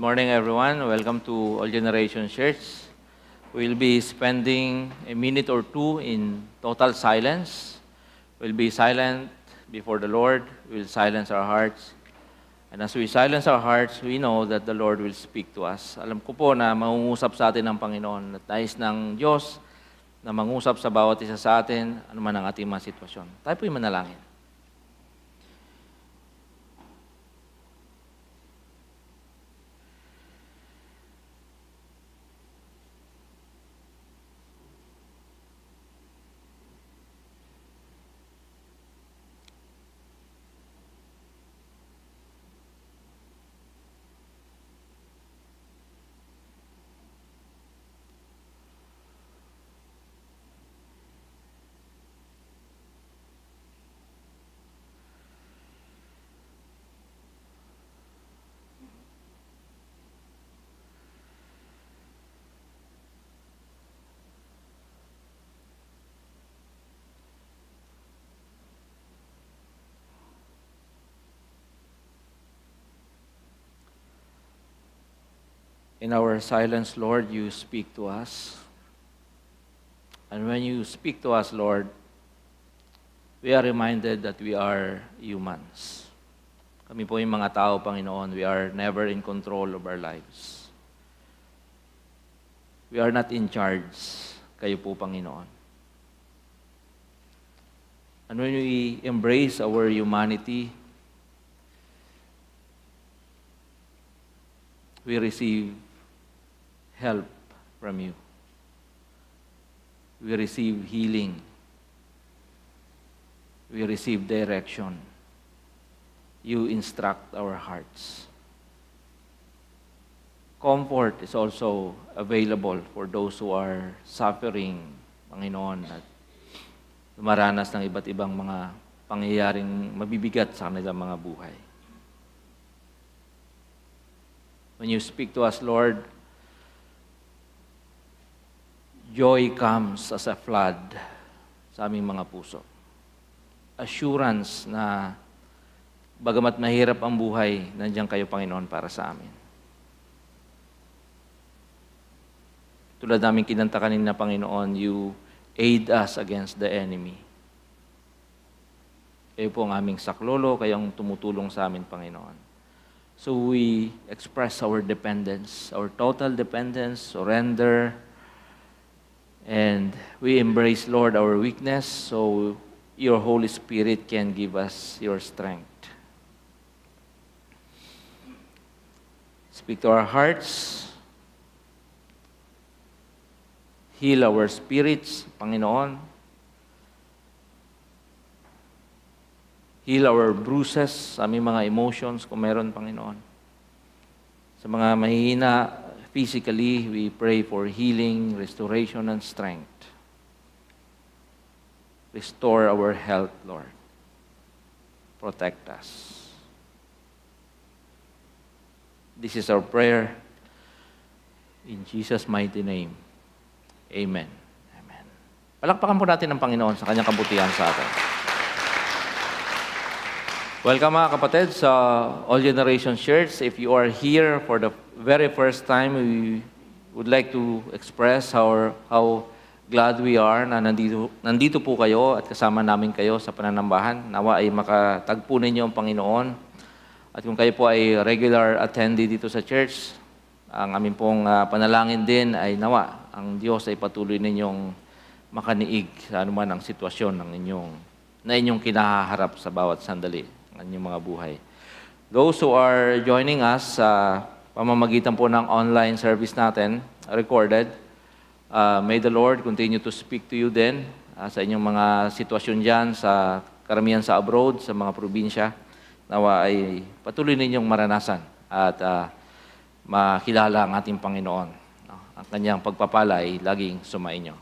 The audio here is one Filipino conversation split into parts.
morning, everyone. Welcome to All Generation Church. We'll be spending a minute or two in total silence. We'll be silent before the Lord. We'll silence our hearts. And as we silence our hearts, we know that the Lord will speak to us. Alam ko po na mangungusap sa atin ang Panginoon at nais ng Diyos na mangusap sa bawat isa sa atin, anuman ang ating mga sitwasyon. Tayo po'y manalangin. In our silence, Lord, you speak to us. And when you speak to us, Lord, we are reminded that we are humans. Kami po yung mga tao, Panginoon, we are never in control of our lives. We are not in charge. Kayo po, Panginoon. And when we embrace our humanity, we receive help from you. We receive healing. We receive direction. You instruct our hearts. Comfort is also available for those who are suffering, Panginoon, at dumaranas ng iba't ibang mga pangyayaring mabibigat sa kanilang mga buhay. When you speak to us, Lord, Joy comes as a flood sa aming mga puso. Assurance na bagamat mahirap ang buhay, nandiyan kayo, Panginoon, para sa amin. Tulad namin kinanta kanina, Panginoon, you aid us against the enemy. Kayo po ang aming saklolo, kayong tumutulong sa amin, Panginoon. So we express our dependence, our total dependence, surrender, surrender, And we embrace, Lord, our weakness so your Holy Spirit can give us your strength. Speak to our hearts. Heal our spirits, Panginoon. Heal our bruises, aming mga emotions kung meron, Panginoon. Sa mga mahihina physically, we pray for healing, restoration, and strength. Restore our health, Lord. Protect us. This is our prayer. In Jesus' mighty name, Amen. Amen. Palakpakan po natin ang Panginoon sa kanyang kabutihan sa atin. Welcome mga kapatid sa All Generation Church. If you are here for the very first time, we would like to express our, how glad we are na nandito, nandito po kayo at kasama namin kayo sa pananambahan. Nawa ay makatagpo ninyo ang Panginoon. At kung kayo po ay regular attendee dito sa church, ang aming pong uh, panalangin din ay nawa ang Diyos ay patuloy ninyong makaniig sa anuman ang sitwasyon ng inyong na inyong kinaharap sa bawat sandali inyong mga buhay. Those who are joining us sa uh, pamamagitan po ng online service natin, recorded, uh, may the Lord continue to speak to you then uh, sa inyong mga sitwasyon dyan, sa karamihan sa abroad, sa mga probinsya, nawa ay patuloy ninyong maranasan at uh, makilala ang ating Panginoon. Ang kanyang pagpapala ay laging sumainyo.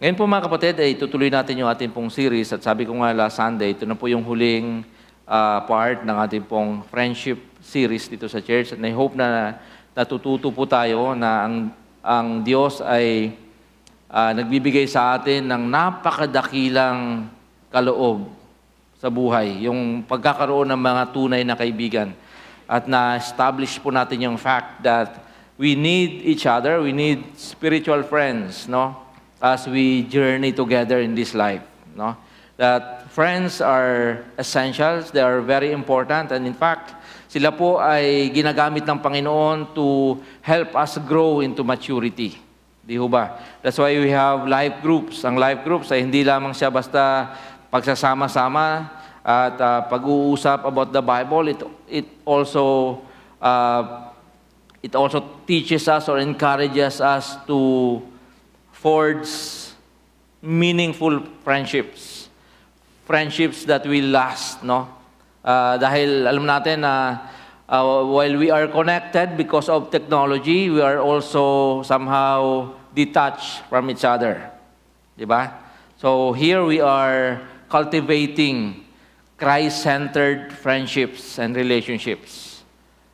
Ngayon po mga kapatid, ay tutuloy natin yung ating pong series at sabi ko nga last Sunday, ito na po yung huling uh, part ng ating pong friendship series dito sa church. And I hope na natututo po tayo na ang, ang Diyos ay uh, nagbibigay sa atin ng napakadakilang kaloob sa buhay, yung pagkakaroon ng mga tunay na kaibigan. At na-establish po natin yung fact that we need each other, we need spiritual friends, no? As we journey together in this life, no? That Friends are essentials, they are very important, and in fact, sila po ay ginagamit ng Panginoon to help us grow into maturity. Di ho ba? That's why we have life groups. Ang life groups ay hindi lamang siya basta pagsasama-sama at uh, pag-uusap about the Bible. It, it also uh, it also teaches us or encourages us to forge meaningful friendships friendships that will last, no? Uh, dahil alam natin na uh, uh, while we are connected because of technology, we are also somehow detached from each other. Di ba? So here we are cultivating Christ-centered friendships and relationships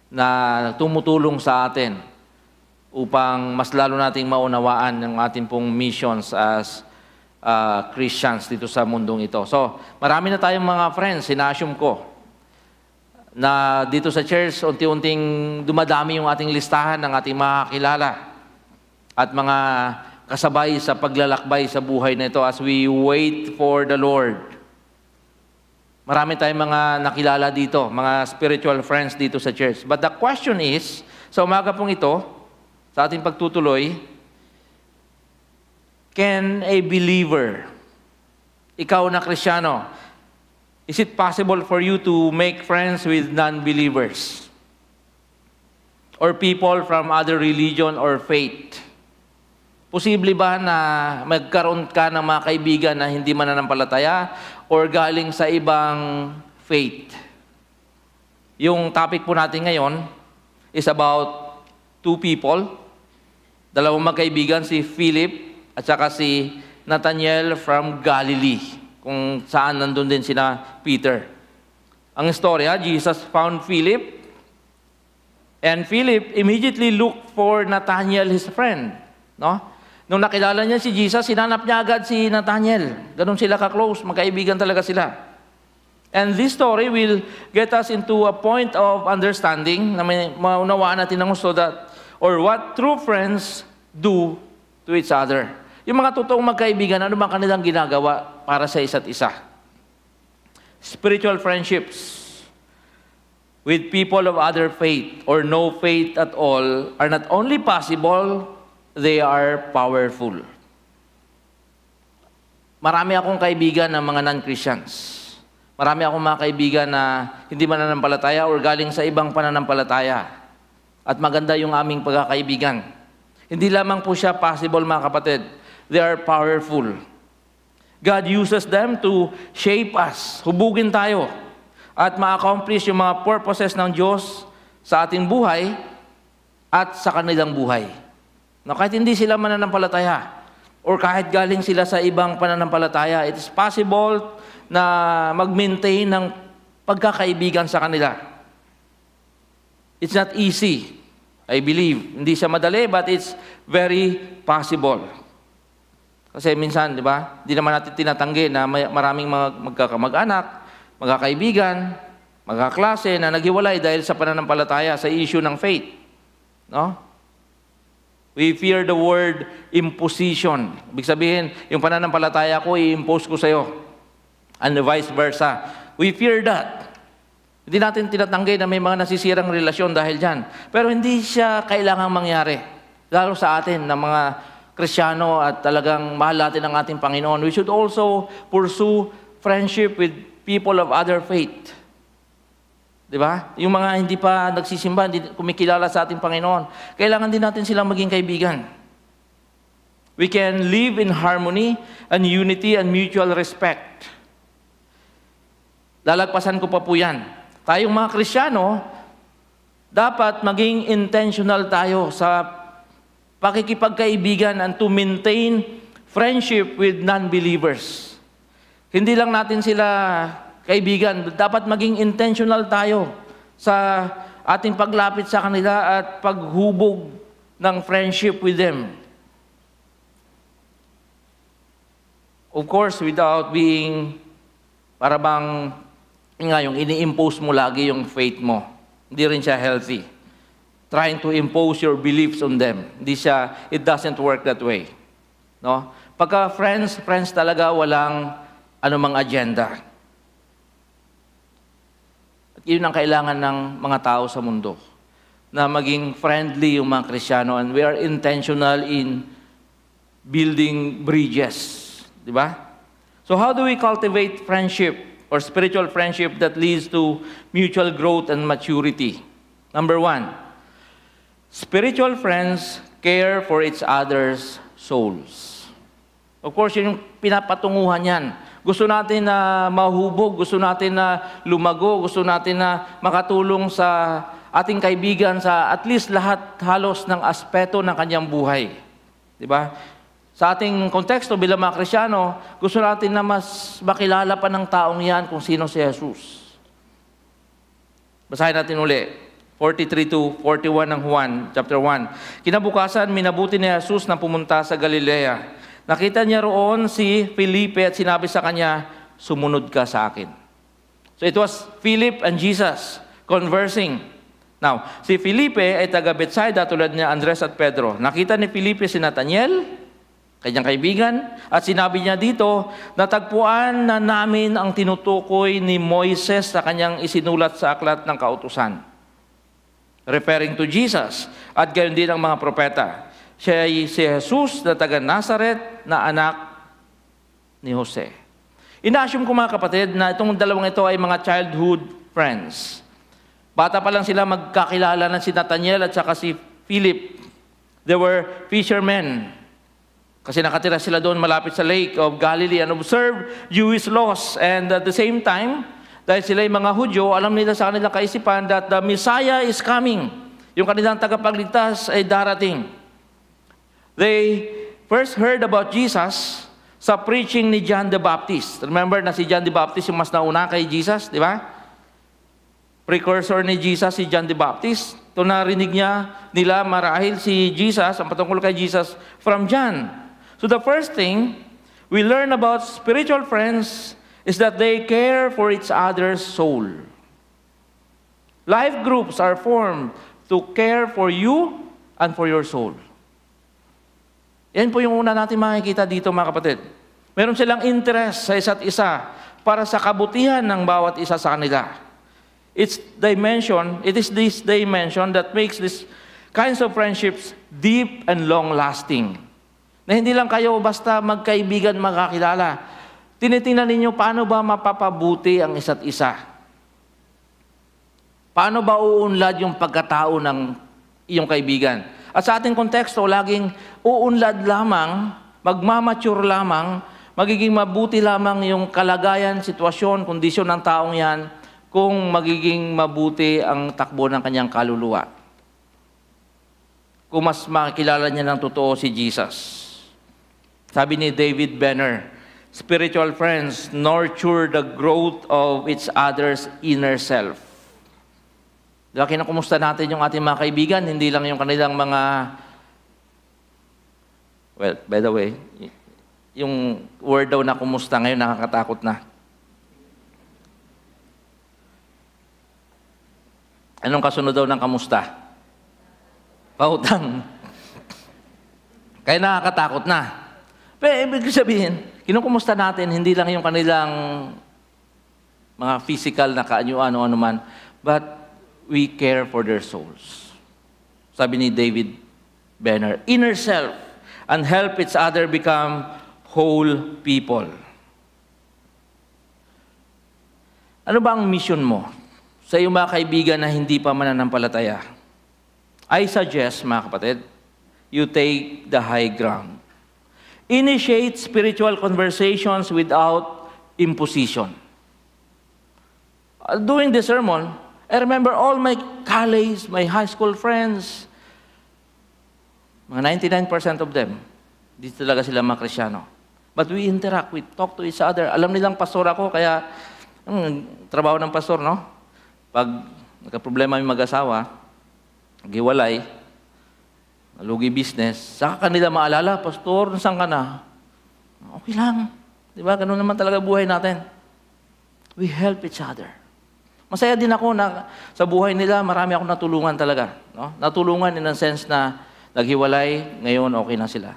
na tumutulong sa atin upang mas lalo nating maunawaan ang ating pong missions as uh, Christians dito sa mundong ito. So, marami na tayong mga friends, sinasum ko, na dito sa church, unti-unting dumadami yung ating listahan ng ating mga kilala at mga kasabay sa paglalakbay sa buhay na ito as we wait for the Lord. Marami tayong mga nakilala dito, mga spiritual friends dito sa church. But the question is, sa umaga pong ito, sa ating pagtutuloy, Can a believer, ikaw na Kristiyano, is it possible for you to make friends with non-believers? Or people from other religion or faith? Posible ba na magkaroon ka ng mga kaibigan na hindi mananampalataya or galing sa ibang faith? Yung topic po natin ngayon is about two people, dalawang magkaibigan, si Philip at saka si Nathaniel from Galilee, kung saan nandun din sina Peter. Ang istorya, Jesus found Philip, and Philip immediately looked for Nathaniel, his friend. No? Nung nakilala niya si Jesus, sinanap niya agad si Nathaniel. Ganun sila ka-close, magkaibigan talaga sila. And this story will get us into a point of understanding na may maunawaan natin ng gusto that or what true friends do to each other. Yung mga totoong magkaibigan, ano bang kanilang ginagawa para sa isa't isa? Spiritual friendships with people of other faith or no faith at all are not only possible, they are powerful. Marami akong kaibigan ng mga non-Christians. Marami akong mga kaibigan na hindi mananampalataya or galing sa ibang pananampalataya. At maganda yung aming pagkakaibigan. Hindi lamang po siya possible, mga kapatid, They are powerful. God uses them to shape us, hubugin tayo, at ma-accomplish yung mga purposes ng Diyos sa ating buhay at sa kanilang buhay. No, kahit hindi sila mananampalataya, or kahit galing sila sa ibang pananampalataya, it is possible na mag-maintain ng pagkakaibigan sa kanila. It's not easy, I believe. Hindi siya madali, but it's very possible. Kasi minsan, di ba, hindi naman natin tinatanggi na may, maraming mga magkakamag-anak, magkakaibigan, magkaklase na naghiwalay dahil sa pananampalataya, sa issue ng faith. No? We fear the word imposition. Ibig sabihin, yung pananampalataya ko, i-impose ko sa'yo. And vice versa. We fear that. Hindi natin tinatanggi na may mga nasisirang relasyon dahil dyan. Pero hindi siya kailangang mangyari. Lalo sa atin na mga Kristiyano at talagang mahal natin ang ating Panginoon, we should also pursue friendship with people of other faith. Di ba? Yung mga hindi pa nagsisimba, hindi kumikilala sa ating Panginoon, kailangan din natin silang maging kaibigan. We can live in harmony and unity and mutual respect. Lalagpasan ko pa po yan. Tayong mga Kristiyano, dapat maging intentional tayo sa pakikipagkaibigan, and to maintain friendship with non-believers. Hindi lang natin sila kaibigan, dapat maging intentional tayo sa ating paglapit sa kanila at paghubog ng friendship with them. Of course, without being para bang nga yung ini-impose mo lagi yung faith mo. Hindi rin siya healthy trying to impose your beliefs on them. Hindi siya, it doesn't work that way. No? Pagka friends, friends talaga walang anumang agenda. At yun ang kailangan ng mga tao sa mundo. Na maging friendly yung mga Krisyano and we are intentional in building bridges. Di ba? So how do we cultivate friendship or spiritual friendship that leads to mutual growth and maturity? Number one, Spiritual friends care for each other's souls. Of course, yun yung pinapatunguhan niyan. Gusto natin na mahubog, gusto natin na lumago, gusto natin na makatulong sa ating kaibigan sa at least lahat halos ng aspeto ng kanyang buhay. Di ba? Sa ating konteksto bilang mga Krisyano, gusto natin na mas makilala pa ng taong yan kung sino si Jesus. Basahin natin ulit. 43 to 41 ng Juan, chapter 1. Kinabukasan, minabuti ni Jesus na pumunta sa Galilea. Nakita niya roon si Felipe at sinabi sa kanya, sumunod ka sa akin. So it was Philip and Jesus conversing. Now, si Felipe ay taga Bethsaida tulad niya Andres at Pedro. Nakita ni Felipe si Nathaniel, kanyang kaibigan, at sinabi niya dito, natagpuan na namin ang tinutukoy ni Moises sa kanyang isinulat sa aklat ng kautusan referring to Jesus, at gayon din ang mga propeta. Siya ay si Jesus na taga Nazareth na anak ni Jose. Inassume ko mga kapatid na itong dalawang ito ay mga childhood friends. Bata pa lang sila magkakilala na si Nathaniel at saka si Philip. They were fishermen. Kasi nakatira sila doon malapit sa lake of Galilee and observed Jewish laws. And at the same time, dahil sila'y mga Hudyo, alam nila sa kanilang kaisipan that the Messiah is coming. Yung kanilang tagapagligtas ay darating. They first heard about Jesus sa preaching ni John the Baptist. Remember na si John the Baptist yung mas nauna kay Jesus, di ba? Precursor ni Jesus si John the Baptist. Ito narinig niya nila marahil si Jesus, ang patungkol kay Jesus, from John. So the first thing, we learn about spiritual friends is that they care for each other's soul. Life groups are formed to care for you and for your soul. Yan po yung una natin makikita dito mga kapatid. Meron silang interest sa isa't isa para sa kabutihan ng bawat isa sa kanila. It's dimension, it is this dimension that makes this kinds of friendships deep and long-lasting. Na hindi lang kayo basta magkaibigan magkakilala, Tinitingnan ninyo paano ba mapapabuti ang isa't isa. Paano ba uunlad yung pagkatao ng iyong kaibigan? At sa ating konteksto, laging uunlad lamang, magmamature lamang, magiging mabuti lamang yung kalagayan, sitwasyon, kondisyon ng taong yan kung magiging mabuti ang takbo ng kanyang kaluluwa. Kung mas makilala niya ng totoo si Jesus. Sabi ni David Benner, Spiritual friends nurture the growth of each other's inner self. Diba, kinakumusta natin yung ating mga kaibigan, hindi lang yung kanilang mga... Well, by the way, yung word daw na kumusta ngayon nakakatakot na. Anong kasunod daw ng kamusta? Pautang. Kaya nakakatakot na. Pero ibig sabihin, kinukumusta natin hindi lang yung kanilang mga physical na kaanyo ano ano man, but we care for their souls. Sabi ni David Banner, inner self and help its other become whole people. Ano ba ang mission mo sa iyong mga kaibigan na hindi pa mananampalataya? I suggest, mga kapatid, you take the high ground. Initiate spiritual conversations without imposition. Uh, during the sermon, I remember all my colleagues, my high school friends, mga 99% of them, di talaga sila mga Krisyano. But we interact, we talk to each other. Alam nilang pastor ako, kaya hmm, trabaho ng pastor, no? Pag nagka-problema yung mag-asawa, giwalay, Lugi business. Saka kanila maalala, Pastor, saan ka na? Okay lang. Di ba? Ganun naman talaga buhay natin. We help each other. Masaya din ako na sa buhay nila, marami akong natulungan talaga. No? Natulungan in a sense na naghiwalay, ngayon okay na sila.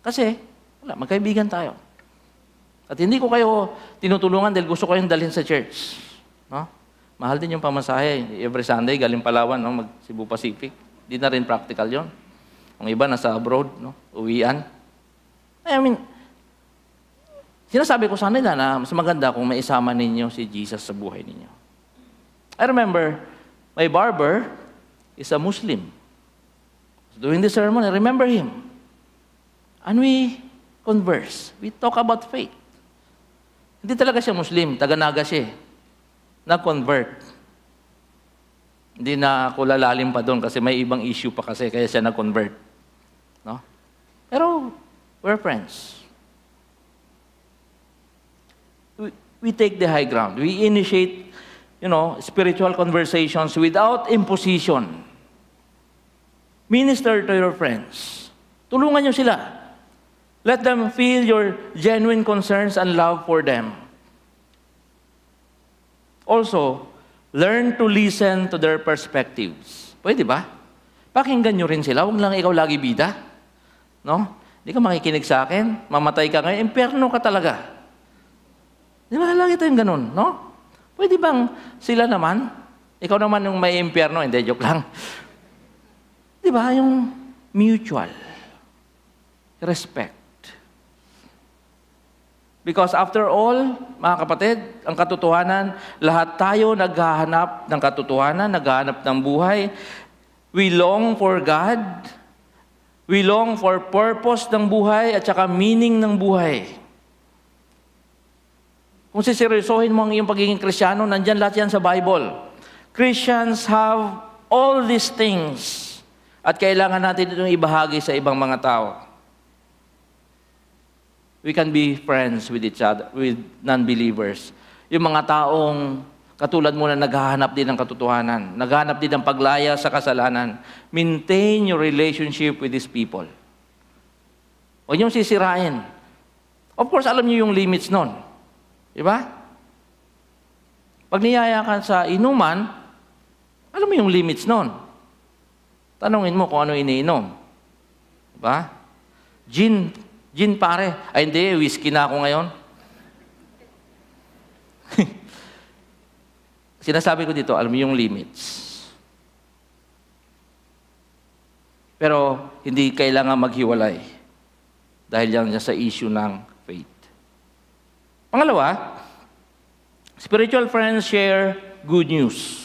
Kasi, wala, magkaibigan tayo. At hindi ko kayo tinutulungan dahil gusto ko yung dalhin sa church. No? Mahal din yung pamasahe. Every Sunday, galing Palawan, no? mag Cebu Pacific. Di na rin practical yon. Ang iba nasa abroad, no? uwian. I mean, sinasabi ko sa nila na mas maganda kung maisama ninyo si Jesus sa buhay ninyo. I remember, my barber is a Muslim. During the sermon, I remember him. And we converse. We talk about faith. Hindi talaga siya Muslim. Taganaga siya. Eh. Na-convert. Hindi na ako lalalim pa doon kasi may ibang issue pa kasi kaya siya na convert No? Pero we're friends. We, we take the high ground. We initiate, you know, spiritual conversations without imposition. Minister to your friends. Tulungan niyo sila. Let them feel your genuine concerns and love for them. Also, Learn to listen to their perspectives. Pwede ba? Pakinggan nyo rin sila. Huwag lang ikaw lagi bida. No? Hindi ka makikinig sa akin. Mamatay ka ngayon. Imperno ka talaga. Di ba? Lagi tayong ganun, no? Pwede bang sila naman? Ikaw naman yung may impyerno. Hindi, joke lang. Di ba? Yung mutual respect. Because after all, mga kapatid, ang katotohanan, lahat tayo naghahanap ng katotohanan, naghahanap ng buhay. We long for God. We long for purpose ng buhay at saka meaning ng buhay. Kung siseryosohin mo ang iyong pagiging krisyano, nandyan lahat yan sa Bible. Christians have all these things at kailangan natin itong ibahagi sa ibang mga tao we can be friends with each other, with non-believers. Yung mga taong katulad mo na naghahanap din ng katotohanan, naghahanap din ng paglaya sa kasalanan, maintain your relationship with these people. Huwag niyong sisirain. Of course, alam niyo yung limits nun. Di ba? Pag niyaya ka sa inuman, alam mo yung limits nun. Tanungin mo kung ano iniinom. Di ba? Gin Gin, pare. Ay, hindi. Whiskey na ako ngayon. Sinasabi ko dito, alam mo yung limits. Pero hindi kailangan maghiwalay dahil yan sa issue ng faith. Pangalawa, spiritual friends share good news.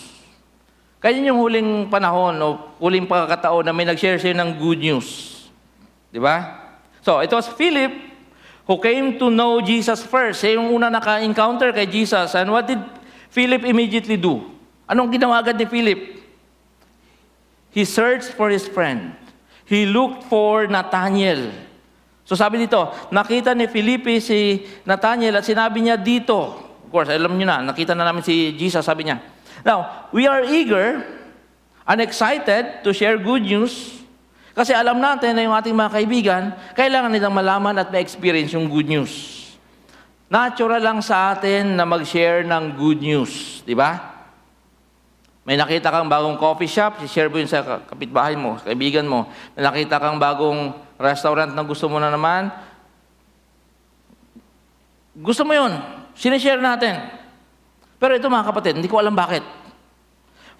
Kaya yung huling panahon o huling pagkakataon na may nag-share sa'yo ng good news. Di ba? So, it was Philip who came to know Jesus first. Siya yung una naka-encounter kay Jesus. And what did Philip immediately do? Anong ginawa agad ni Philip? He searched for his friend. He looked for Nathaniel. So sabi dito, nakita ni Filipe eh si Nathaniel at sinabi niya dito. Of course, alam niyo na, nakita na namin si Jesus, sabi niya. Now, we are eager and excited to share good news kasi alam natin na yung ating mga kaibigan, kailangan nilang malaman at ma-experience yung good news. Natural lang sa atin na mag-share ng good news, di ba? May nakita kang bagong coffee shop, share mo yun sa kapitbahay mo, kaibigan mo. May nakita kang bagong restaurant na gusto mo na naman, gusto mo yun, sinishare natin. Pero ito mga kapatid, hindi ko alam bakit.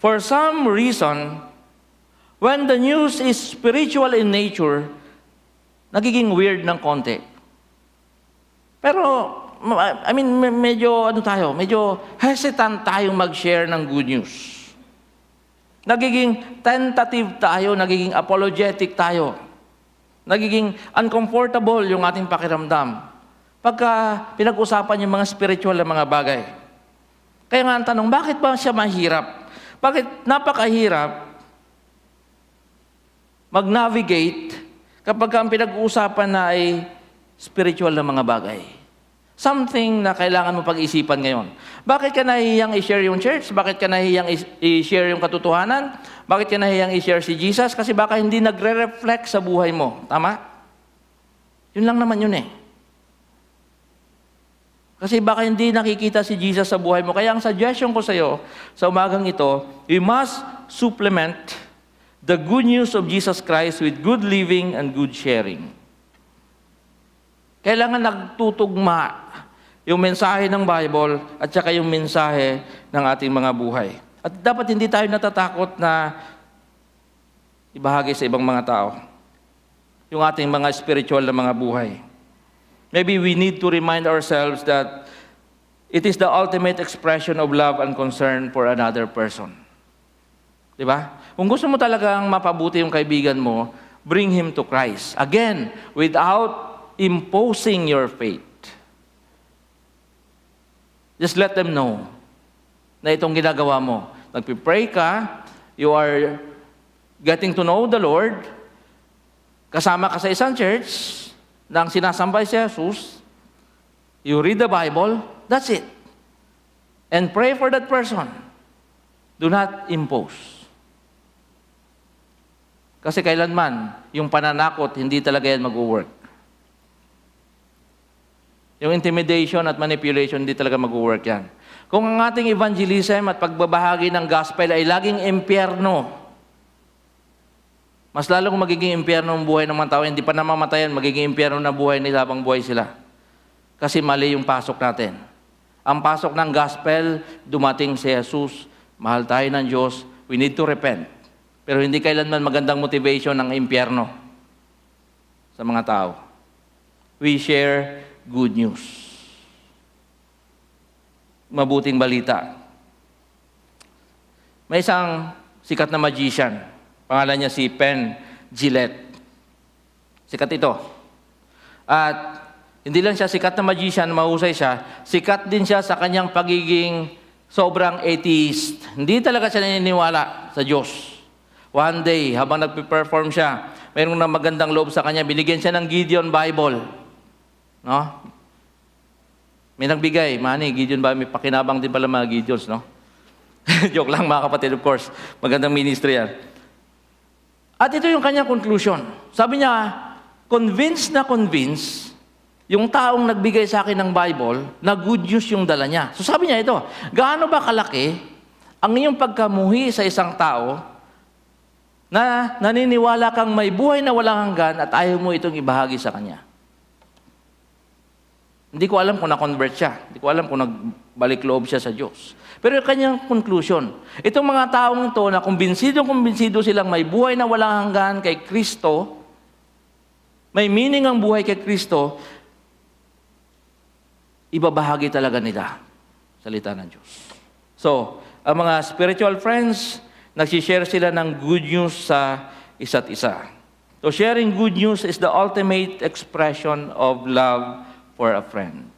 For some reason, When the news is spiritual in nature, nagiging weird ng konti. Pero, I mean, medyo, ano tayo, medyo hesitant tayong mag-share ng good news. Nagiging tentative tayo, nagiging apologetic tayo. Nagiging uncomfortable yung ating pakiramdam. Pagka pinag-usapan yung mga spiritual na mga bagay. Kaya nga ang tanong, bakit ba siya mahirap? Bakit napakahirap mag-navigate kapag ang pinag-uusapan na ay spiritual na mga bagay. Something na kailangan mo pag-isipan ngayon. Bakit ka nahihiyang i-share yung church? Bakit ka nahihiyang i-share yung katotohanan? Bakit ka nahihiyang i-share si Jesus? Kasi baka hindi nagre-reflect sa buhay mo. Tama? Yun lang naman yun eh. Kasi baka hindi nakikita si Jesus sa buhay mo. Kaya ang suggestion ko sa iyo sa umagang ito, you must supplement the good news of Jesus Christ with good living and good sharing. Kailangan nagtutugma yung mensahe ng Bible at saka yung mensahe ng ating mga buhay. At dapat hindi tayo natatakot na ibahagi sa ibang mga tao yung ating mga spiritual na mga buhay. Maybe we need to remind ourselves that it is the ultimate expression of love and concern for another person. Di ba? Kung gusto mo talagang mapabuti yung kaibigan mo, bring him to Christ. Again, without imposing your faith. Just let them know na itong ginagawa mo. Nagpipray ka, you are getting to know the Lord, kasama ka sa isang church na ang sinasambay si Jesus, you read the Bible, that's it. And pray for that person. Do not impose. Kasi kailanman, yung pananakot, hindi talaga yan mag-work. Yung intimidation at manipulation, hindi talaga mag-work yan. Kung ang ating evangelism at pagbabahagi ng gospel ay laging impyerno, mas lalo kung magiging impyerno ang buhay ng mga tao, hindi pa namamatayan, magiging impyerno na buhay nila habang buhay sila. Kasi mali yung pasok natin. Ang pasok ng gospel, dumating si Jesus, mahal tayo ng Diyos, we need to repent. Pero hindi kailanman magandang motivation ang impyerno sa mga tao. We share good news. Mabuting balita. May isang sikat na magician. Pangalan niya si Penn Gillette. Sikat ito. At hindi lang siya sikat na magician, mahusay siya. Sikat din siya sa kanyang pagiging sobrang atheist. Hindi talaga siya naniniwala sa Diyos. One day, habang nagpe-perform siya, mayroong na magandang loob sa kanya, binigyan siya ng Gideon Bible. No? May nagbigay, Manny, Gideon Bible, may pakinabang din pala mga Gideons, no? Joke lang mga kapatid, of course. Magandang ministry yan. At ito yung kanyang conclusion. Sabi niya, convinced na convinced yung taong nagbigay sa akin ng Bible na good news yung dala niya. So sabi niya ito, gaano ba kalaki ang iyong pagkamuhi sa isang tao na naniniwala kang may buhay na walang hanggan at ayaw mo itong ibahagi sa Kanya. Hindi ko alam kung na-convert siya. Hindi ko alam kung nagbalik loob siya sa Diyos. Pero kanyang conclusion, itong mga taong ito na kumbinsido-kumbinsido silang may buhay na walang hanggan kay Kristo, may meaning ang buhay kay Kristo, ibabahagi talaga nila salita ng Diyos. So, ang mga spiritual friends, nagsishare sila ng good news sa isa't isa. So sharing good news is the ultimate expression of love for a friend.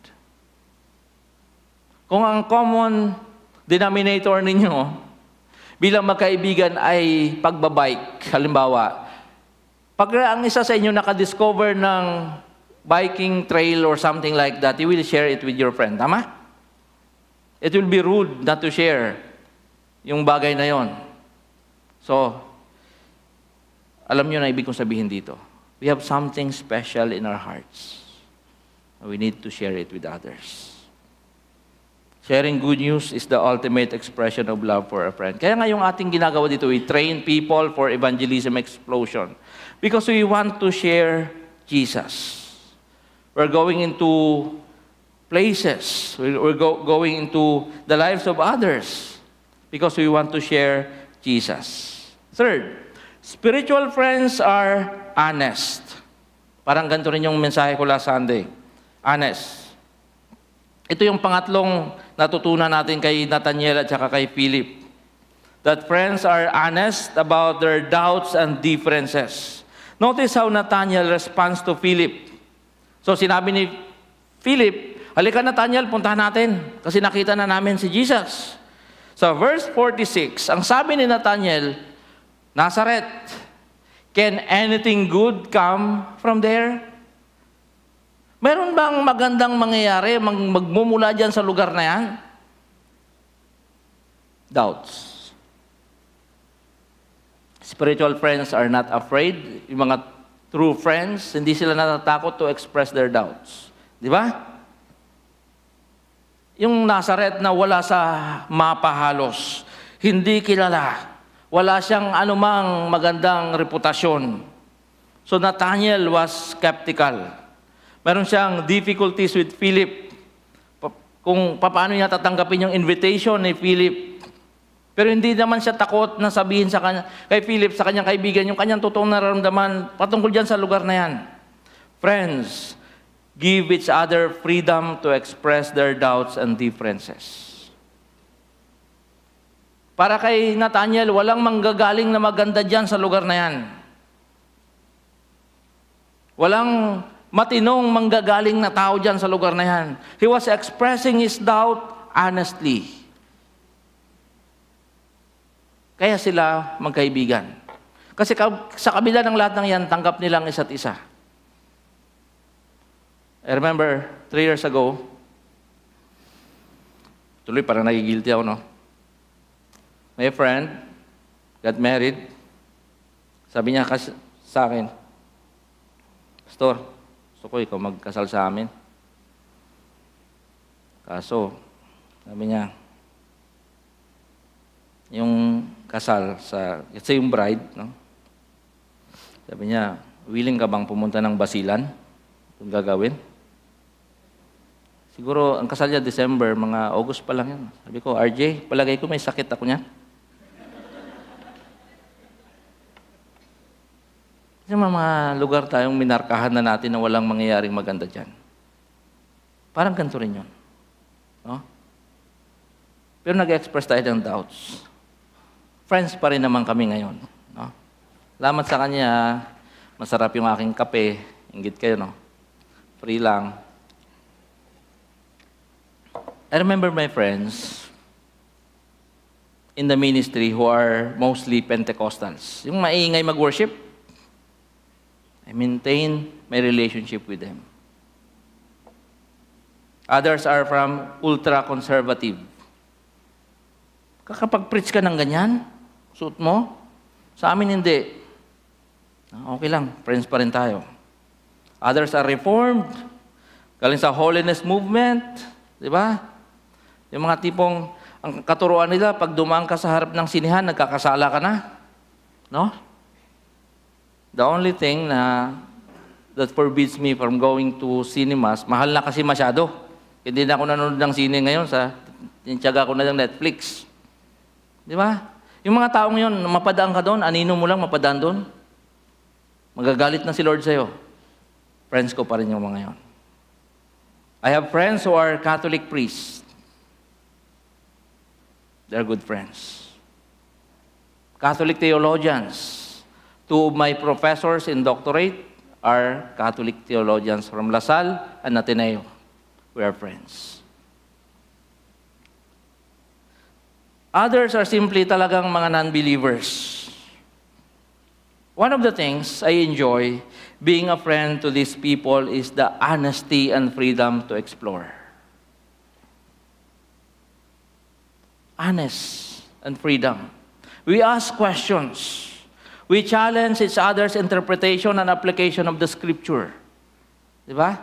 Kung ang common denominator ninyo bilang magkaibigan ay pagbabike, halimbawa, pag ang isa sa inyo nakadiscover ng biking trail or something like that, you will share it with your friend. Tama? It will be rude not to share yung bagay na yon. So, alam nyo na ibig kong sabihin dito. We have something special in our hearts. We need to share it with others. Sharing good news is the ultimate expression of love for a friend. Kaya nga yung ating ginagawa dito, we train people for evangelism explosion. Because we want to share Jesus. We're going into places. We're go- going into the lives of others. Because we want to share Jesus. Third, spiritual friends are honest. Parang ganito rin yung mensahe ko last Sunday. Honest. Ito yung pangatlong natutunan natin kay Nathaniel at saka kay Philip. That friends are honest about their doubts and differences. Notice how Nathaniel responds to Philip. So sinabi ni Philip, halika Nathaniel, puntahan natin kasi nakita na namin si Jesus. so, verse 46, ang sabi ni Nathaniel, Nazareth. Can anything good come from there? Meron bang magandang mangyayari mag magmumula diyan sa lugar na yan? Doubts. Spiritual friends are not afraid. Yung mga true friends, hindi sila natatakot to express their doubts. Di ba? Yung Nazareth na wala sa mapahalos, hindi kilala. Wala siyang anumang magandang reputasyon. So Nathaniel was skeptical. Meron siyang difficulties with Philip. Kung paano niya tatanggapin yung invitation ni Philip. Pero hindi naman siya takot na sabihin sa kanya, kay Philip, sa kanyang kaibigan, yung kanyang totoong nararamdaman patungkol dyan sa lugar na yan. Friends, give each other freedom to express their doubts and differences. Para kay Nathaniel, walang manggagaling na maganda dyan sa lugar na yan. Walang matinong manggagaling na tao dyan sa lugar na yan. He was expressing his doubt honestly. Kaya sila magkaibigan. Kasi sa kabila ng lahat ng yan, tanggap nilang isa't isa. I remember, three years ago, tuloy para nagigilty ako, no? my friend got married. Sabi niya kas- sa akin, Pastor, gusto ko ikaw magkasal sa amin. Kaso, sabi niya, yung kasal sa, sa yung bride, no? sabi niya, willing ka bang pumunta ng Basilan? Kung gagawin? Siguro, ang kasal niya December, mga August pa lang yan. Sabi ko, RJ, palagay ko may sakit ako niya. may mga lugar tayong minarkahan na natin na walang mangyayaring maganda dyan. Parang ganito rin yun. No? Pero nag-express tayo ng doubts. Friends pa rin naman kami ngayon. No? Lamat sa kanya, masarap yung aking kape. Ingit kayo, no? Free lang. I remember my friends in the ministry who are mostly Pentecostals. Yung maingay mag-worship, I maintain my relationship with them. Others are from ultra-conservative. Kakapag-preach ka ng ganyan, suot mo. Sa amin hindi. Ah, okay lang, friends pa rin tayo. Others are reformed. Galing sa holiness movement. Di ba? Yung mga tipong, ang katuruan nila, pag dumaan ka sa harap ng sinihan, nagkakasala ka na. No? The only thing na that forbids me from going to cinemas, mahal na kasi masyado. Hindi na ako nanonood ng sine ngayon sa tinitiyaga ko na lang Netflix. Di ba? Yung mga tao ngayon, mapadaan ka doon, anino mo lang, mapadaan doon. Magagalit na si Lord sa'yo. Friends ko pa rin yung mga yon. I have friends who are Catholic priests. They're good friends. Catholic theologians. Two of my professors in doctorate are Catholic theologians from La Salle and Ateneo. We are friends. Others are simply talagang mga non-believers. One of the things I enjoy being a friend to these people is the honesty and freedom to explore. Honest and freedom. We ask questions. We challenge each other's interpretation and application of the Scripture. Di ba?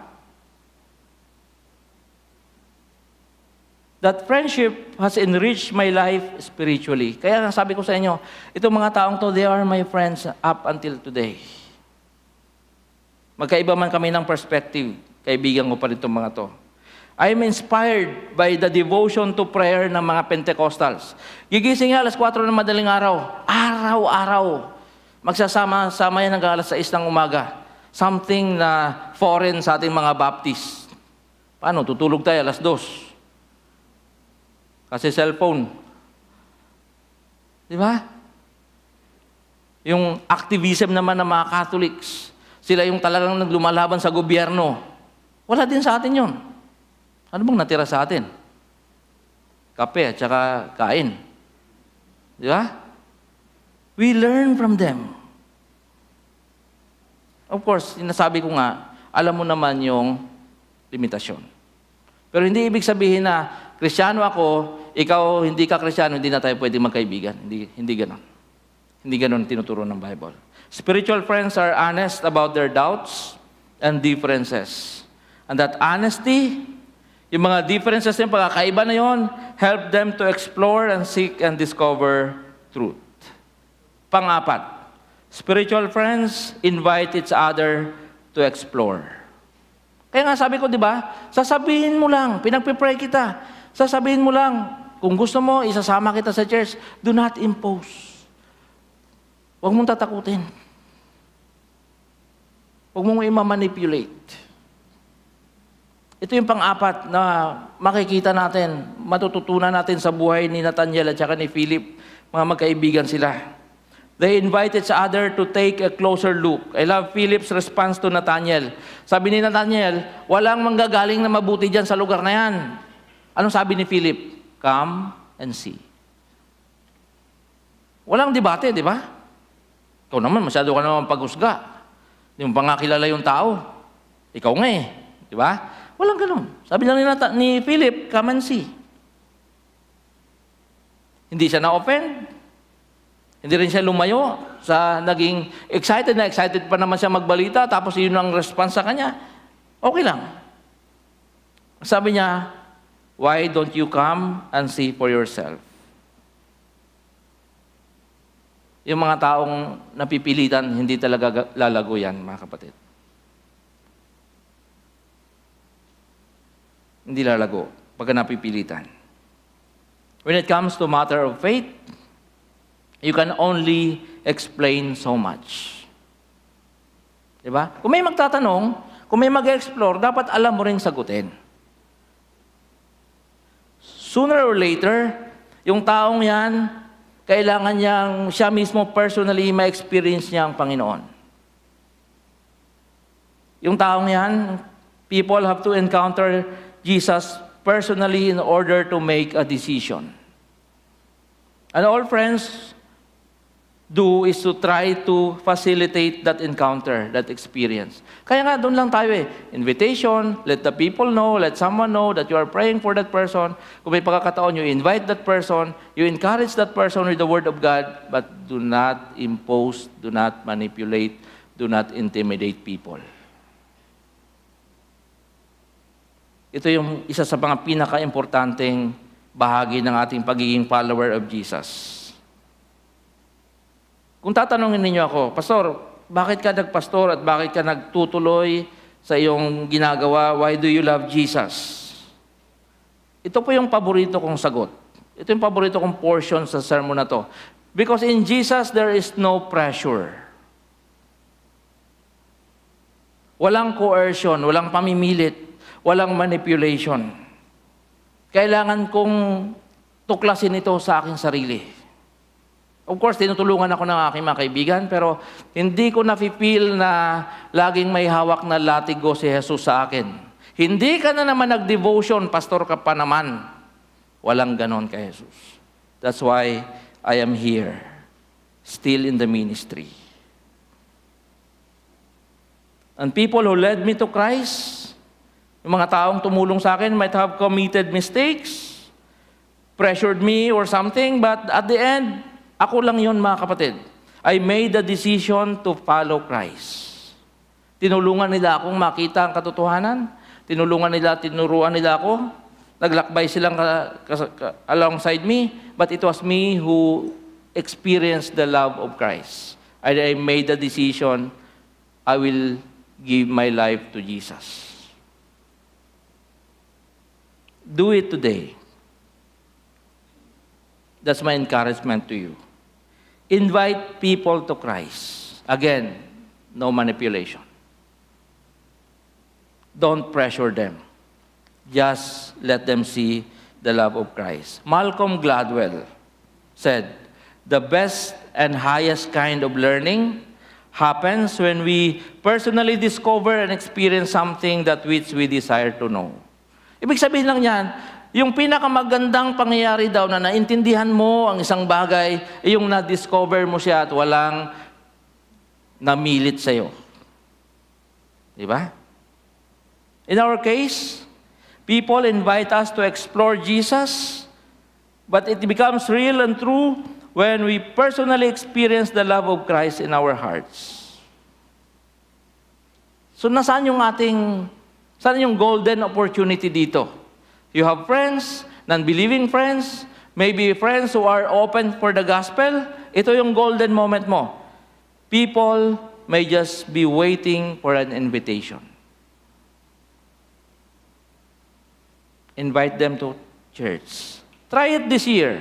That friendship has enriched my life spiritually. Kaya nga sabi ko sa inyo, itong mga taong to, they are my friends up until today. Magkaiba man kami ng perspective, kaibigan ko pa rin itong mga to. I am inspired by the devotion to prayer ng mga Pentecostals. Gigising niya alas 4 ng madaling araw. Araw-araw. Magsasama-sama yan hanggang alas 6 ng umaga. Something na foreign sa ating mga Baptist. Paano? Tutulog tayo alas 2. Kasi cellphone. Di ba? Yung activism naman ng mga Catholics, sila yung talagang naglumalaban sa gobyerno. Wala din sa atin yon. Ano bang natira sa atin? Kape at saka kain. Di ba? We learn from them. Of course, sinasabi ko nga, alam mo naman yung limitasyon. Pero hindi ibig sabihin na, Krisyano ako, ikaw hindi ka Krisyano, hindi na tayo pwede magkaibigan. Hindi, hindi ganon. Hindi ganon tinuturo ng Bible. Spiritual friends are honest about their doubts and differences. And that honesty, yung mga differences yung pagkakaiba na yon, help them to explore and seek and discover truth. Pangapat, spiritual friends invite each other to explore. Kaya nga sabi ko, di ba? Sasabihin mo lang, pinagpipray kita. Sasabihin mo lang, kung gusto mo, isasama kita sa church. Do not impose. Huwag mong tatakutin. Huwag mong imamanipulate. Ito yung pang-apat na makikita natin, matututunan natin sa buhay ni Nathaniel at saka ni Philip. Mga magkaibigan sila. They invited each other to take a closer look. I love Philip's response to Nathaniel. Sabi ni Nathaniel, walang manggagaling na mabuti dyan sa lugar na yan. Anong sabi ni Philip? Come and see. Walang debate, di ba? Ikaw naman, masyado ka naman paghusga. Hindi mo pa nga kilala yung tao. Ikaw nga eh. Di ba? Walang ganun. Sabi lang ni, Nata- ni Philip, come and see. Hindi siya na-offend. Hindi rin siya lumayo sa naging excited na excited pa naman siya magbalita tapos yun ang response sa kanya. Okay lang. Sabi niya, why don't you come and see for yourself? Yung mga taong napipilitan, hindi talaga lalago yan, mga kapatid. Hindi lalago pagka napipilitan. When it comes to matter of faith, You can only explain so much. Diba? Kung may magtatanong, kung may mag-explore, dapat alam mo rin sagutin. Sooner or later, yung taong yan, kailangan niyang siya mismo personally ma-experience niya ang Panginoon. Yung taong yan, people have to encounter Jesus personally in order to make a decision. And all friends, do is to try to facilitate that encounter, that experience. Kaya nga, doon lang tayo eh. Invitation, let the people know, let someone know that you are praying for that person. Kung may pagkakataon, you invite that person, you encourage that person with the Word of God, but do not impose, do not manipulate, do not intimidate people. Ito yung isa sa mga pinaka-importanting bahagi ng ating pagiging follower of Jesus kung tatanungin ninyo ako, Pastor, bakit ka nagpastor at bakit ka nagtutuloy sa iyong ginagawa? Why do you love Jesus? Ito po yung paborito kong sagot. Ito yung paborito kong portion sa sermon na to. Because in Jesus, there is no pressure. Walang coercion, walang pamimilit, walang manipulation. Kailangan kong tuklasin ito sa aking sarili. Of course, tinutulungan ako ng aking mga kaibigan, pero hindi ko nafe-feel na laging may hawak na latigo si Jesus sa akin. Hindi ka na naman nag-devotion, pastor ka pa naman. Walang ganon kay Jesus. That's why I am here, still in the ministry. And people who led me to Christ, yung mga taong tumulong sa akin might have committed mistakes, pressured me or something, but at the end, ako lang yon mga kapatid. I made the decision to follow Christ. Tinulungan nila akong makita ang katotohanan. Tinulungan nila, tinuruan nila ako. Naglakbay silang ka, ka, ka, alongside me. But it was me who experienced the love of Christ. And I made the decision, I will give my life to Jesus. Do it today. That's my encouragement to you. Invite people to Christ. Again, no manipulation. Don't pressure them. Just let them see the love of Christ. Malcolm Gladwell said, The best and highest kind of learning happens when we personally discover and experience something that which we desire to know. Ibig sabihin lang niyan, yung pinakamagandang pangyayari daw na naintindihan mo ang isang bagay, eh, yung na-discover mo siya at walang namilit sa'yo. Di ba? In our case, people invite us to explore Jesus, but it becomes real and true when we personally experience the love of Christ in our hearts. So nasaan yung ating, saan yung golden opportunity dito? You have friends, non-believing friends, maybe friends who are open for the gospel. Ito yung golden moment mo. People may just be waiting for an invitation. Invite them to church. Try it this year.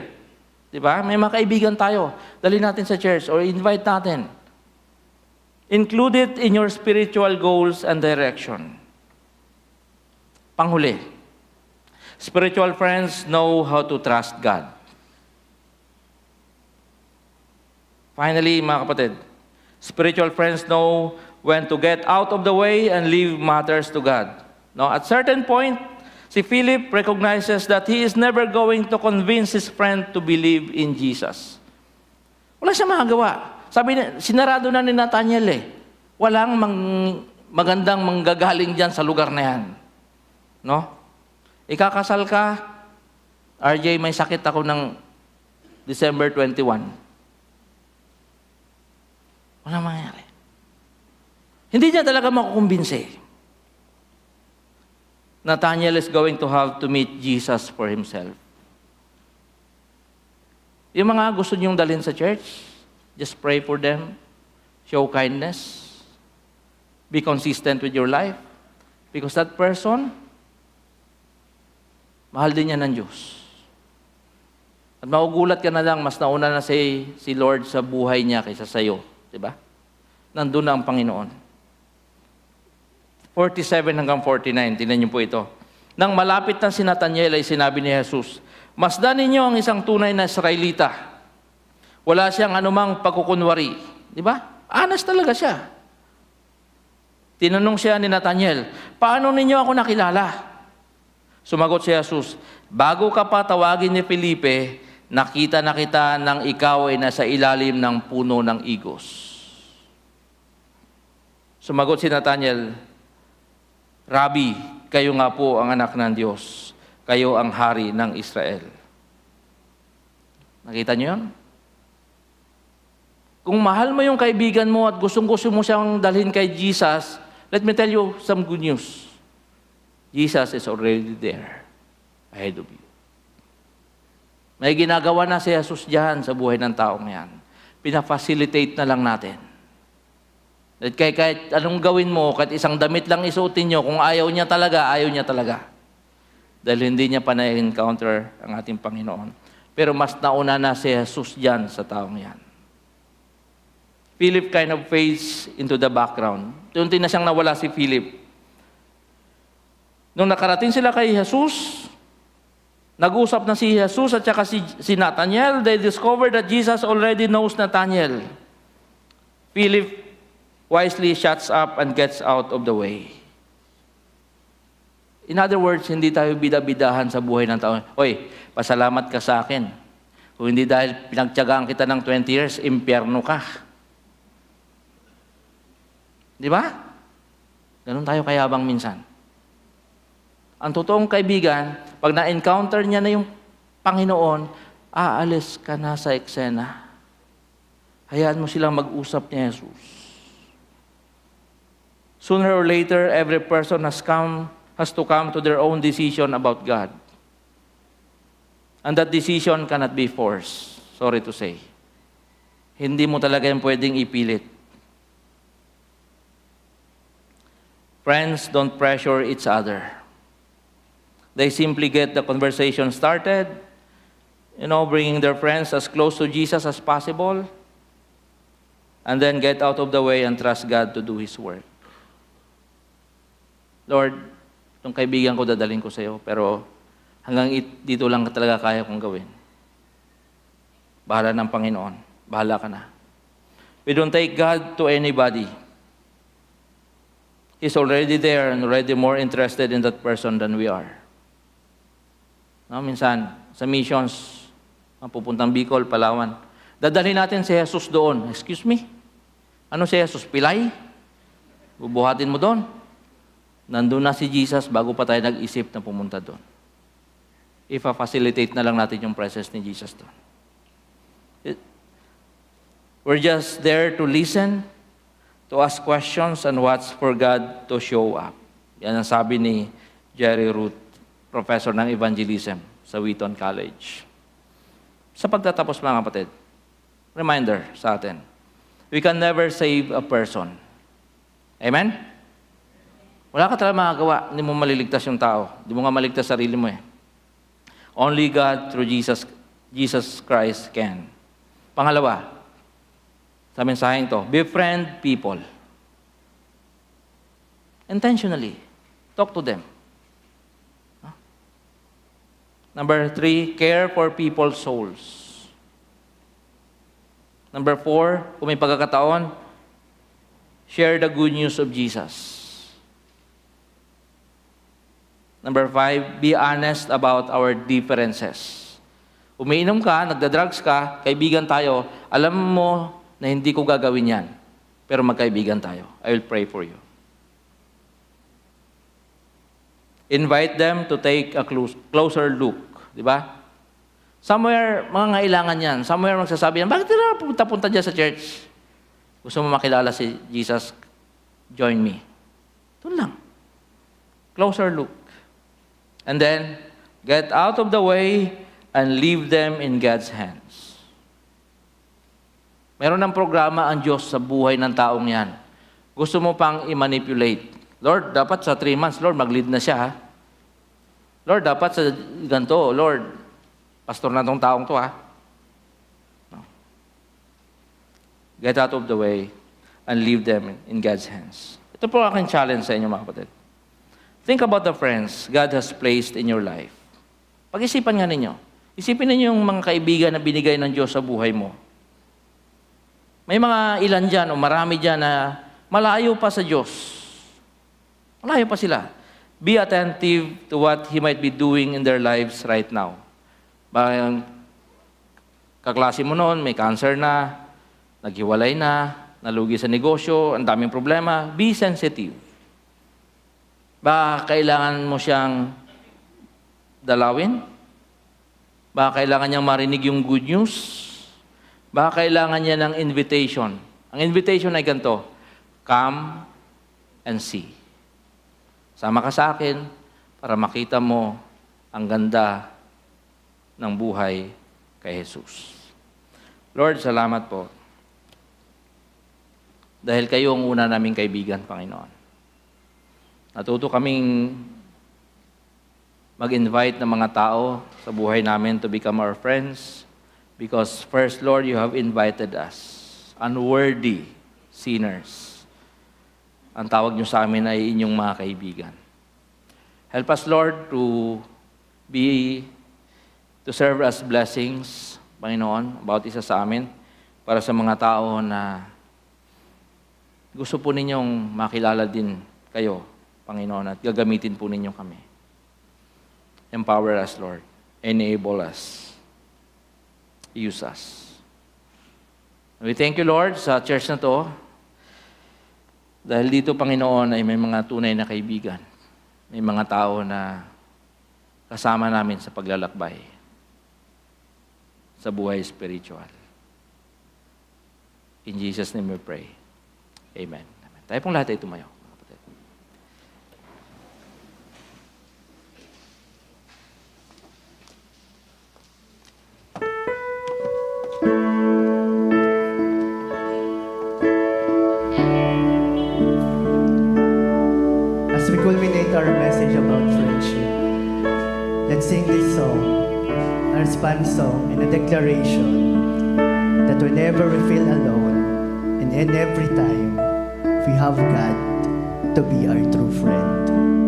Di ba? May mga kaibigan tayo. Dali natin sa church or invite natin. Include it in your spiritual goals and direction. Panghuli, Spiritual friends know how to trust God. Finally, mga kapatid, spiritual friends know when to get out of the way and leave matters to God. Now, at certain point, si Philip recognizes that he is never going to convince his friend to believe in Jesus. Wala siya magagawa. Sabi niya, sinarado na ni Nathaniel eh. Walang mang, magandang manggagaling dyan sa lugar na yan. No? Ikakasal ka, RJ, may sakit ako ng December 21. Wala mangyayari. Hindi niya talaga makukumbinse Nathaniel is going to have to meet Jesus for himself. Yung mga gusto niyong dalhin sa church, just pray for them. Show kindness. Be consistent with your life. Because that person Mahal din niya ng Diyos. At maugulat ka na lang, mas nauna na si, si Lord sa buhay niya kaysa sa iyo. Di ba? Nandun na ang Panginoon. 47 hanggang 49, tingnan niyo po ito. Nang malapit na si Nathaniel ay sinabi ni Jesus, Masdan ninyo ang isang tunay na Israelita. Wala siyang anumang pagkukunwari. Di ba? Anas talaga siya. Tinanong siya ni Nathaniel, Paano ninyo ako nakilala? Sumagot si Jesus, Bago ka pa tawagin ni Felipe, nakita na kita nang ikaw ay nasa ilalim ng puno ng igos. Sumagot si Nathaniel, Rabi, kayo nga po ang anak ng Diyos. Kayo ang hari ng Israel. Nakita niyo yun? Kung mahal mo yung kaibigan mo at gustong-gusto mo siyang dalhin kay Jesus, let me tell you some good news. Jesus is already there ahead of you. May ginagawa na si Jesus dyan sa buhay ng taong yan. Pinafacilitate na lang natin. At kahit, kahit anong gawin mo, kahit isang damit lang isuotin nyo, kung ayaw niya talaga, ayaw niya talaga. Dahil hindi niya pa na-encounter ang ating Panginoon. Pero mas nauna na si Jesus dyan sa taong yan. Philip kind of fades into the background. Tunti na siyang nawala si Philip. Nung nakarating sila kay Jesus, nag-usap na si Jesus at saka si, si Nathaniel, they discovered that Jesus already knows Nathaniel. Philip wisely shuts up and gets out of the way. In other words, hindi tayo bidabidahan sa buhay ng tao. Oy, pasalamat ka sa akin. Kung hindi dahil pinagtyagaan kita ng 20 years, impyerno ka. Di ba? Ganun tayo kayabang minsan. Ang totoong kaibigan, pag na-encounter niya na yung Panginoon, aalis ka na sa eksena. Hayaan mo silang mag-usap ni Jesus. Sooner or later, every person has come has to come to their own decision about God. And that decision cannot be forced. Sorry to say. Hindi mo talaga yan pwedeng ipilit. Friends, don't pressure each other. They simply get the conversation started, you know, bringing their friends as close to Jesus as possible, and then get out of the way and trust God to do His work. Lord, itong kaibigan ko dadalhin ko sa iyo, pero hanggang dito lang talaga kaya kong gawin. Bahala ng Panginoon. Bahala ka na. We don't take God to anybody. He's already there and already more interested in that person than we are. No, minsan, sa missions, pupuntang Bicol, Palawan. Dadalhin natin si Jesus doon. Excuse me? Ano si Jesus? Pilay? Bubuhatin mo doon? Nandun na si Jesus bago pa tayo nag-isip na pumunta doon. Ifa-facilitate na lang natin yung presence ni Jesus doon. Eh, we're just there to listen, to ask questions, and watch for God to show up. Yan ang sabi ni Jerry Root professor ng evangelism sa Wheaton College. Sa pagtatapos mga kapatid, reminder sa atin, we can never save a person. Amen? Wala ka talaga magagawa, hindi mo maliligtas yung tao. Hindi mo nga maligtas sarili mo eh. Only God through Jesus, Jesus Christ can. Pangalawa, sa mensaheng to, befriend people. Intentionally. Talk to them. Number three, care for people's souls. Number four, kung may pagkakataon, share the good news of Jesus. Number five, be honest about our differences. Umiinom ka, nagda-drugs ka, kaibigan tayo, alam mo na hindi ko gagawin yan, pero magkaibigan tayo. I will pray for you. Invite them to take a close, closer look. Di ba? Somewhere, mga ngailangan yan. Somewhere magsasabi yan, bakit na pupunta punta dyan sa church? Gusto mo makilala si Jesus? Join me. Doon lang. Closer look. And then, get out of the way and leave them in God's hands. Meron ng programa ang Diyos sa buhay ng taong yan. Gusto mo pang i-manipulate. Lord, dapat sa three months, Lord, mag-lead na siya. Ha? Lord, dapat sa ganito, Lord, pastor na tong taong to ha. No. Get out of the way and leave them in God's hands. Ito po aking challenge sa inyo mga kapatid. Think about the friends God has placed in your life. Pag-isipan nga ninyo. Isipin ninyo yung mga kaibigan na binigay ng Diyos sa buhay mo. May mga ilan dyan o marami dyan na malayo pa sa Diyos. Malayo pa sila be attentive to what He might be doing in their lives right now. Parang kaklase mo noon, may cancer na, naghiwalay na, nalugi sa negosyo, ang daming problema. Be sensitive. Baka kailangan mo siyang dalawin? Baka kailangan niyang marinig yung good news? Baka kailangan niya ng invitation. Ang invitation ay ganito, come and see. Sama ka sa akin para makita mo ang ganda ng buhay kay Jesus. Lord, salamat po. Dahil kayo ang una naming kaibigan, Panginoon. Natuto kaming mag-invite ng mga tao sa buhay namin to become our friends because first, Lord, you have invited us, unworthy sinners, ang tawag nyo sa amin ay inyong mga kaibigan. Help us, Lord, to be, to serve as blessings, Panginoon, about isa sa amin, para sa mga tao na gusto po ninyong makilala din kayo, Panginoon, at gagamitin po ninyo kami. Empower us, Lord. Enable us. Use us. We thank you, Lord, sa church na to dahil dito, Panginoon, ay may mga tunay na kaibigan. May mga tao na kasama namin sa paglalakbay sa buhay spiritual. In Jesus' name we pray. Amen. Amen. Tayo pong lahat ay tumayo. sing this song, a response song, and a declaration that whenever we feel alone and in every time, we have God to be our true friend.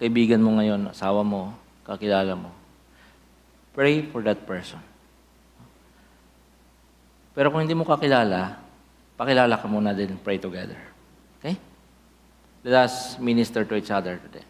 kaibigan mo ngayon, asawa mo, kakilala mo, pray for that person. Pero kung hindi mo kakilala, pakilala ka muna din, pray together. Okay? Let us minister to each other today.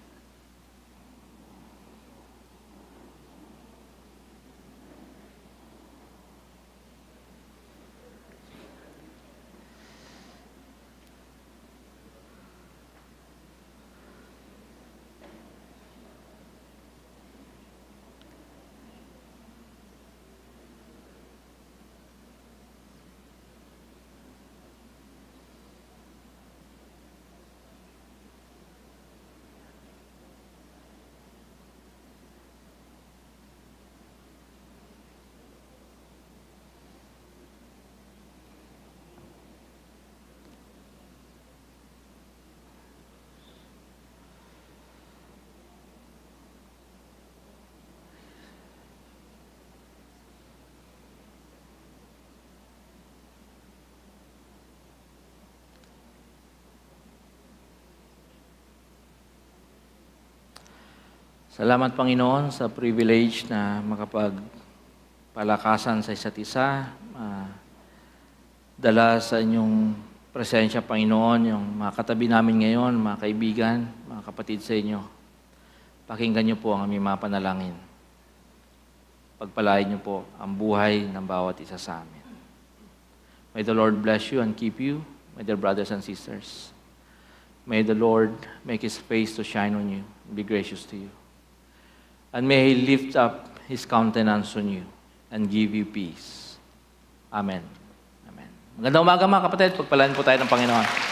Salamat Panginoon sa privilege na makapagpalakasan sa isa't isa. Uh, dala sa inyong presensya Panginoon, yung mga katabi namin ngayon, mga kaibigan, mga kapatid sa inyo. Pakinggan niyo po ang aming mga panalangin. Pagpalain niyo po ang buhay ng bawat isa sa amin. May the Lord bless you and keep you, my dear brothers and sisters. May the Lord make His face to shine on you and be gracious to you. And may He lift up His countenance on you and give you peace. Amen. Amen. Magandang umaga mga kapatid. Pagpalaan po tayo ng Panginoon.